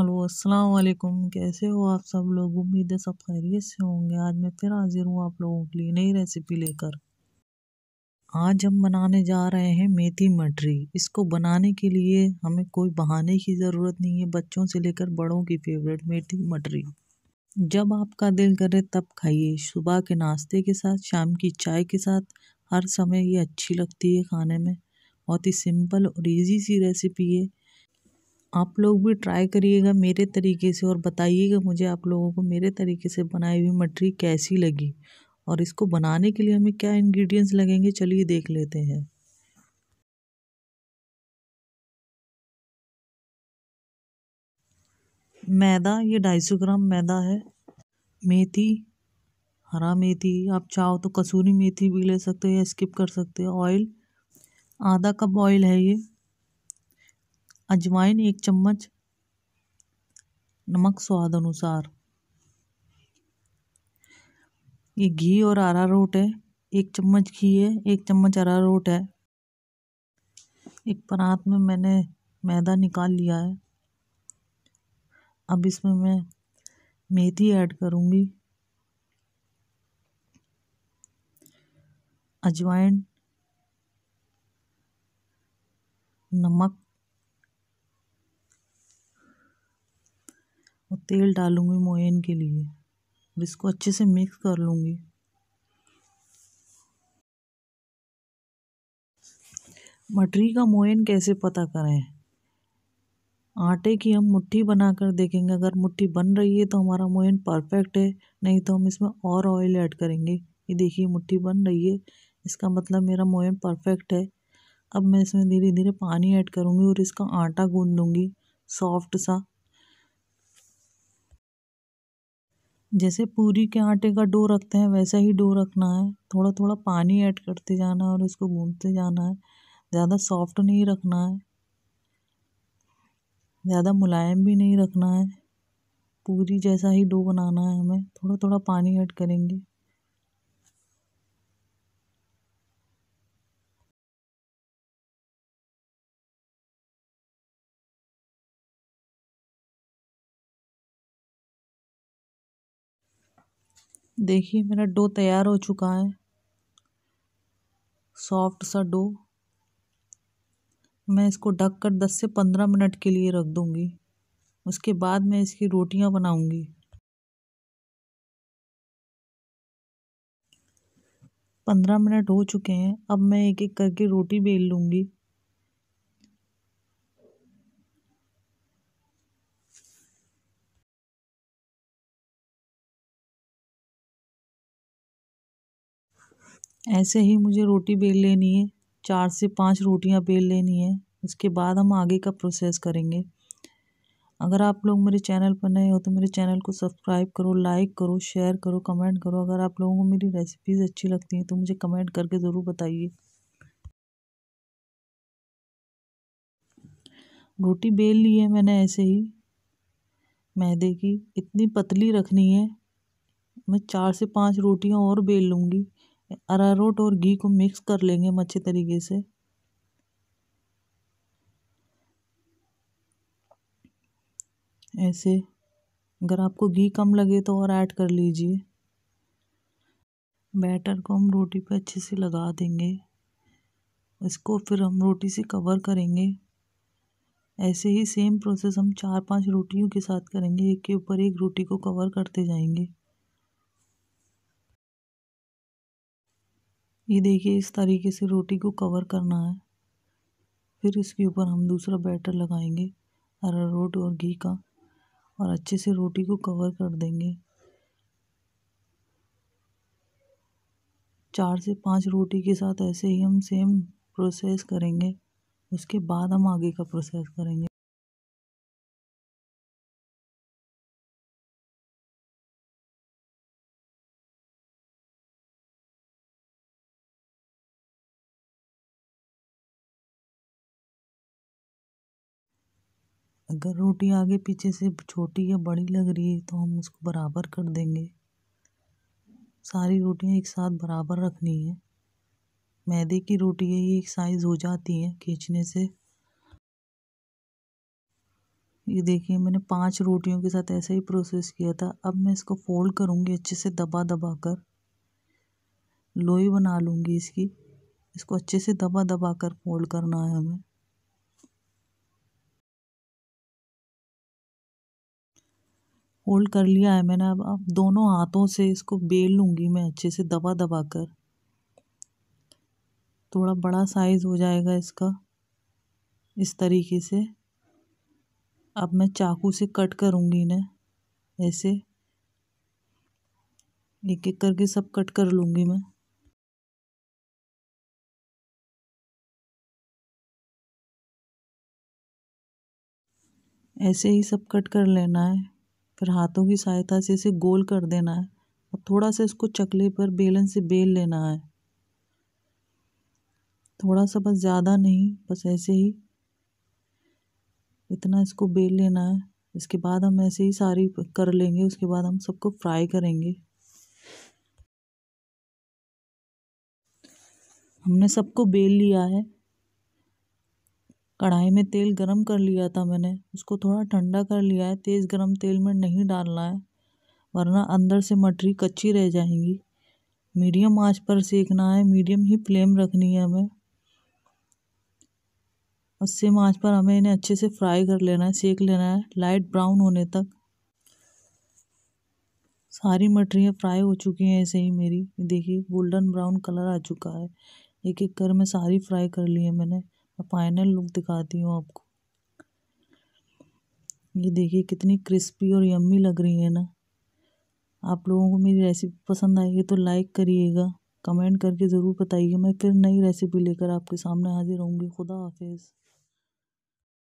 hello अस्सलाम वालेकुम कैसे हो आप सब लोग उम्मीद है सब खैरियत से होंगे आज मैं फिर हाजिर हूँ आप लोगों के लिए नई रेसिपी लेकर आज हम बनाने जा रहे हैं मेथी मटरी इसको बनाने के लिए हमें कोई बहाने की ज़रूरत नहीं है बच्चों से लेकर बड़ों की फेवरेट मेथी मटरी जब आपका दिल करे तब खाइए सुबह के नाश्ते के साथ शाम की चाय के साथ हर समय ये अच्छी लगती है खाने में बहुत ही सिंपल और ईजी सी रेसिपी है आप लोग भी ट्राई करिएगा मेरे तरीके से और बताइएगा मुझे आप लोगों को मेरे तरीके से बनाई हुई मटरी कैसी लगी और इसको बनाने के लिए हमें क्या इंग्रेडिएंट्स लगेंगे चलिए देख लेते हैं मैदा ये ढाई सौ ग्राम मैदा है मेथी हरा मेथी आप चाहो तो कसूरी मेथी भी ले सकते हो या स्किप कर सकते हो ऑयल आधा कप ऑयल है ये अजवाइन एक चम्मच नमक स्वाद अनुसार ये घी और आरा रोट है एक चम्मच घी है एक चम्मच रोट है एक परात में मैंने मैदा निकाल लिया है अब इसमें मैं मेथी ऐड करूंगी अजवाइन नमक तेल डालूँगी मोयन के लिए और इसको अच्छे से मिक्स कर लूँगी मटरी का मोयन कैसे पता करें आटे की हम मुट्ठी बनाकर देखेंगे अगर मुट्ठी बन रही है तो हमारा मोयन परफेक्ट है नहीं तो हम इसमें और ऑयल ऐड करेंगे ये देखिए मुट्ठी बन रही है इसका मतलब मेरा मोयन परफेक्ट है अब मैं इसमें धीरे धीरे पानी ऐड करूँगी और इसका आटा गूँध लूँगी सॉफ्ट सा जैसे पूरी के आटे का डो रखते हैं वैसा ही डो रखना है थोड़ा थोड़ा पानी ऐड करते जाना है और इसको गूंदते जाना है ज़्यादा सॉफ्ट नहीं रखना है ज़्यादा मुलायम भी नहीं रखना है पूरी जैसा ही डो बनाना है हमें थोड़ा थोड़ा पानी ऐड करेंगे देखिए मेरा डो तैयार हो चुका है सॉफ्ट सा डो मैं इसको ढक कर दस से पंद्रह मिनट के लिए रख दूँगी उसके बाद मैं इसकी रोटियां बनाऊँगी पंद्रह मिनट हो चुके हैं अब मैं एक एक करके रोटी बेल लूँगी ऐसे ही मुझे रोटी बेल लेनी है चार से पांच रोटियां बेल लेनी है उसके बाद हम आगे का प्रोसेस करेंगे अगर आप लोग मेरे चैनल पर नए हो तो मेरे चैनल को सब्सक्राइब करो लाइक करो शेयर करो कमेंट करो अगर आप लोगों को मेरी रेसिपीज़ अच्छी लगती हैं तो मुझे कमेंट करके ज़रूर बताइए रोटी बेल ली है मैंने ऐसे ही मैदे की इतनी पतली रखनी है मैं चार से पांच रोटियां और बेल लूँगी अरारोट और घी को मिक्स कर लेंगे हम अच्छे तरीके से ऐसे अगर आपको घी कम लगे तो और ऐड कर लीजिए बैटर को हम रोटी पे अच्छे से लगा देंगे इसको फिर हम रोटी से कवर करेंगे ऐसे ही सेम प्रोसेस हम चार पांच रोटियों के साथ करेंगे एक के ऊपर एक रोटी को कवर करते जाएंगे ये देखिए इस तरीके से रोटी को कवर करना है फिर इसके ऊपर हम दूसरा बैटर लगाएंगे रोट और घी का और अच्छे से रोटी को कवर कर देंगे चार से पांच रोटी के साथ ऐसे ही हम सेम प्रोसेस करेंगे उसके बाद हम आगे का प्रोसेस करेंगे अगर रोटी आगे पीछे से छोटी या बड़ी लग रही है तो हम उसको बराबर कर देंगे सारी रोटियां एक साथ बराबर रखनी है मैदे की रोटी है ये एक साइज़ हो जाती है खींचने से ये देखिए मैंने पांच रोटियों के साथ ऐसा ही प्रोसेस किया था अब मैं इसको फोल्ड करूँगी अच्छे से दबा दबा कर लोई बना लूँगी इसकी इसको अच्छे से दबा दबा कर फोल्ड करना है हमें होल्ड कर लिया है मैंने अब अब दोनों हाथों से इसको बेल लूँगी मैं अच्छे से दबा दबा कर थोड़ा बड़ा साइज़ हो जाएगा इसका इस तरीके से अब मैं चाकू से कट करूँगी इन्हें ऐसे एक एक करके सब कट कर लूँगी मैं ऐसे ही सब कट कर लेना है फिर हाथों की सहायता से इसे गोल कर देना है और थोड़ा सा इसको चकले पर बेलन से बेल लेना है थोड़ा सा बस ज़्यादा नहीं बस ऐसे ही इतना इसको बेल लेना है इसके बाद हम ऐसे ही सारी कर लेंगे उसके बाद हम सबको फ्राई करेंगे हमने सबको बेल लिया है कढ़ाई में तेल गरम कर लिया था मैंने उसको थोड़ा ठंडा कर लिया है तेज़ गरम तेल में नहीं डालना है वरना अंदर से मटरी कच्ची रह जाएंगी मीडियम आंच पर सेकना है मीडियम ही फ्लेम रखनी है हमें और सेम आँच पर हमें इन्हें अच्छे से फ्राई कर लेना है सेक लेना है लाइट ब्राउन होने तक सारी मटरियाँ फ्राई हो चुकी हैं ऐसे ही मेरी देखिए गोल्डन ब्राउन कलर आ चुका है एक एक कर में सारी फ्राई कर ली है मैंने फाइनल लुक दिखाती हूँ आपको ये देखिए कितनी क्रिस्पी और यम्मी लग रही है ना आप लोगों को मेरी रेसिपी पसंद आएगी तो लाइक करिएगा कमेंट करके ज़रूर बताइए मैं फिर नई रेसिपी लेकर आपके सामने हाजिर होंगी खुदा हाफिज़